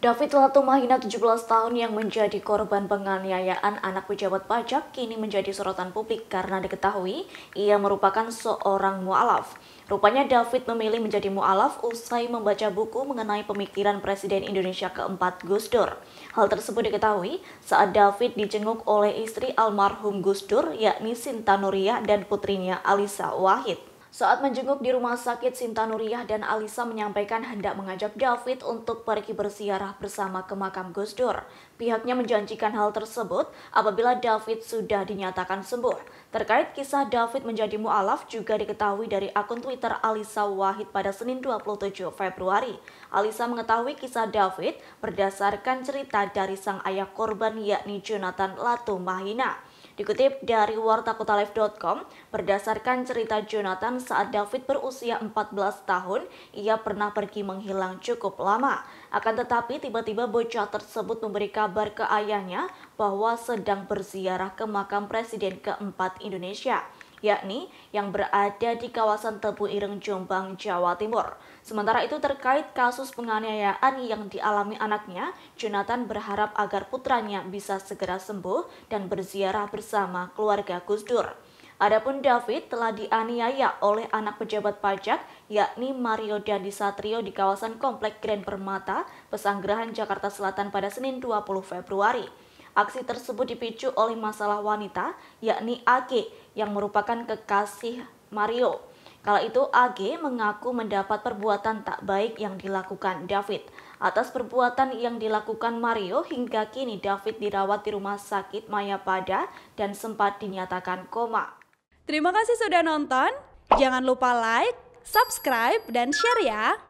David Latumahina 17 tahun yang menjadi korban penganiayaan anak pejabat pajak kini menjadi sorotan publik karena diketahui ia merupakan seorang mu'alaf. Rupanya David memilih menjadi mu'alaf usai membaca buku mengenai pemikiran Presiden Indonesia keempat Gus Dur. Hal tersebut diketahui saat David dijenguk oleh istri almarhum Gus Dur yakni Sinta Nuria dan putrinya Alisa Wahid. Saat menjenguk di rumah sakit, Sinta Nuriyah dan Alisa menyampaikan hendak mengajak David untuk pergi bersiarah bersama ke makam Gus Dur. Pihaknya menjanjikan hal tersebut apabila David sudah dinyatakan sembuh. Terkait kisah David menjadi mu'alaf juga diketahui dari akun Twitter Alisa Wahid pada Senin 27 Februari. Alisa mengetahui kisah David berdasarkan cerita dari sang ayah korban yakni Jonathan Latumahina. Dikutip dari wartakotalife.com, berdasarkan cerita Jonathan saat David berusia 14 tahun, ia pernah pergi menghilang cukup lama. Akan tetapi tiba-tiba bocah tersebut memberi kabar ke ayahnya bahwa sedang berziarah ke makam Presiden keempat Indonesia yakni yang berada di kawasan Tebu Ireng Jombang, Jawa Timur. Sementara itu terkait kasus penganiayaan yang dialami anaknya, Jonathan berharap agar putranya bisa segera sembuh dan berziarah bersama keluarga Gus Dur. Adapun David telah dianiaya oleh anak pejabat pajak yakni Mario Dandi Satrio di kawasan Komplek Grand Permata, Pesanggerahan Jakarta Selatan pada Senin 20 Februari. Aksi tersebut dipicu oleh masalah wanita, yakni AG, yang merupakan kekasih Mario. Kala itu AG mengaku mendapat perbuatan tak baik yang dilakukan David. Atas perbuatan yang dilakukan Mario, hingga kini David dirawat di rumah sakit Mayapada dan sempat dinyatakan koma. Terima kasih sudah nonton. Jangan lupa like, subscribe, dan share ya.